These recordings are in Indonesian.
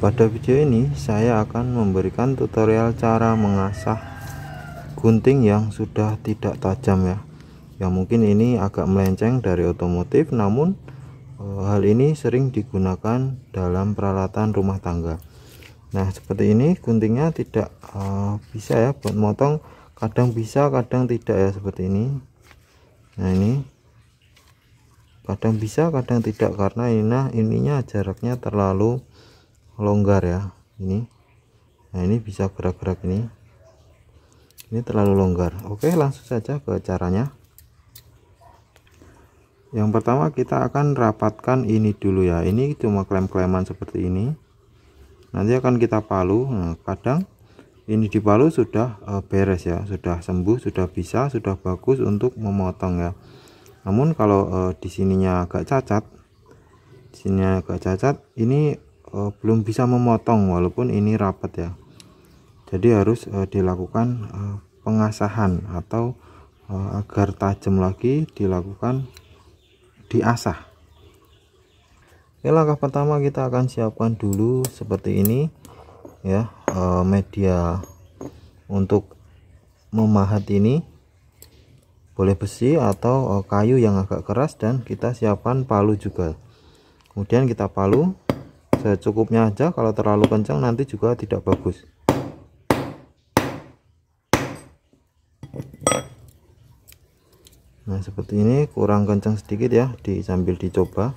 Pada video ini saya akan memberikan tutorial cara mengasah gunting yang sudah tidak tajam ya yang mungkin ini agak melenceng dari otomotif namun eh, hal ini sering digunakan dalam peralatan rumah tangga nah seperti ini guntingnya tidak uh, bisa ya buat motong kadang bisa kadang tidak ya seperti ini nah ini kadang bisa kadang tidak karena ini nah ininya jaraknya terlalu longgar ya ini nah ini bisa gerak-gerak ini ini terlalu longgar oke langsung saja ke caranya yang pertama kita akan rapatkan ini dulu ya ini cuma klem-kleman seperti ini nanti akan kita palu nah, kadang ini dipalu sudah eh, beres ya sudah sembuh sudah bisa sudah bagus untuk memotong ya namun kalau eh, di sininya agak cacat di sininya agak cacat ini uh, belum bisa memotong walaupun ini rapat ya jadi harus uh, dilakukan uh, pengasahan atau uh, agar tajam lagi dilakukan diasah Oke langkah pertama kita akan siapkan dulu seperti ini ya uh, media untuk memahat ini boleh besi atau kayu yang agak keras dan kita siapkan palu juga kemudian kita palu secukupnya aja kalau terlalu kencang nanti juga tidak bagus nah seperti ini kurang kencang sedikit ya di, sambil dicoba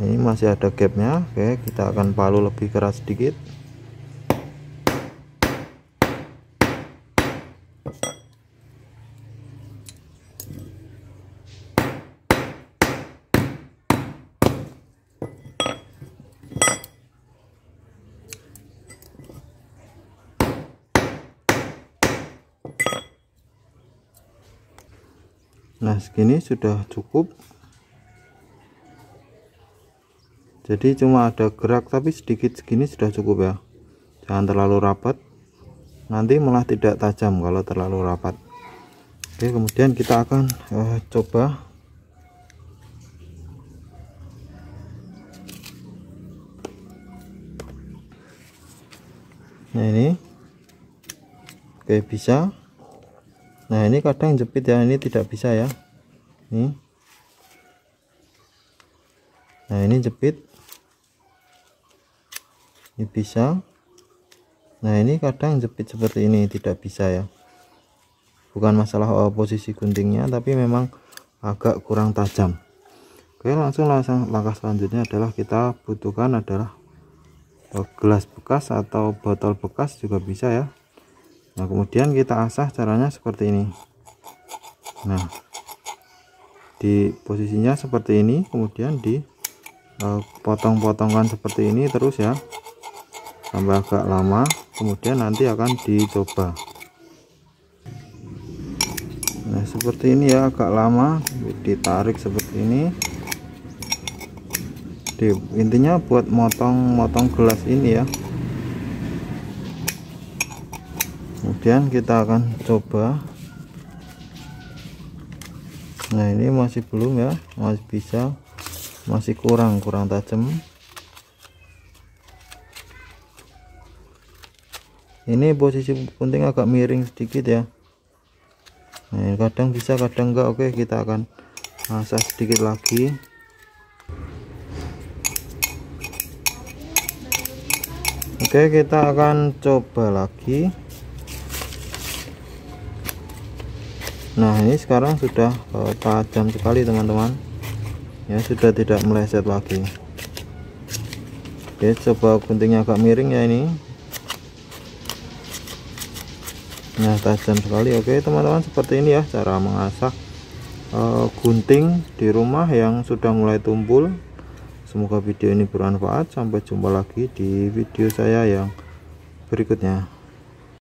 ini masih ada gapnya oke kita akan palu lebih keras sedikit nah segini sudah cukup jadi cuma ada gerak tapi sedikit segini sudah cukup ya jangan terlalu rapat nanti malah tidak tajam kalau terlalu rapat oke kemudian kita akan eh, coba nah ini oke bisa nah ini kadang jepit ya ini tidak bisa ya ini nah ini jepit ini bisa nah ini kadang jepit seperti ini tidak bisa ya bukan masalah posisi guntingnya tapi memang agak kurang tajam oke langsung langsung langkah selanjutnya adalah kita butuhkan adalah gelas bekas atau botol bekas juga bisa ya nah kemudian kita asah caranya seperti ini nah di posisinya seperti ini kemudian di uh, potong-potongkan seperti ini terus ya tambah agak lama kemudian nanti akan dicoba nah seperti ini ya agak lama ditarik seperti ini di, intinya buat motong-motong gelas ini ya kemudian kita akan coba nah ini masih belum ya masih bisa masih kurang kurang tajam ini posisi penting agak miring sedikit ya nah, kadang bisa kadang enggak oke kita akan masak sedikit lagi oke kita akan coba lagi nah ini sekarang sudah uh, eh, tajam sekali teman-teman ya sudah tidak meleset lagi oke coba guntingnya agak miring ya ini nah tajam sekali oke teman-teman seperti ini ya cara mengasah eh, uh, gunting di rumah yang sudah mulai tumpul semoga video ini bermanfaat sampai jumpa lagi di video saya yang berikutnya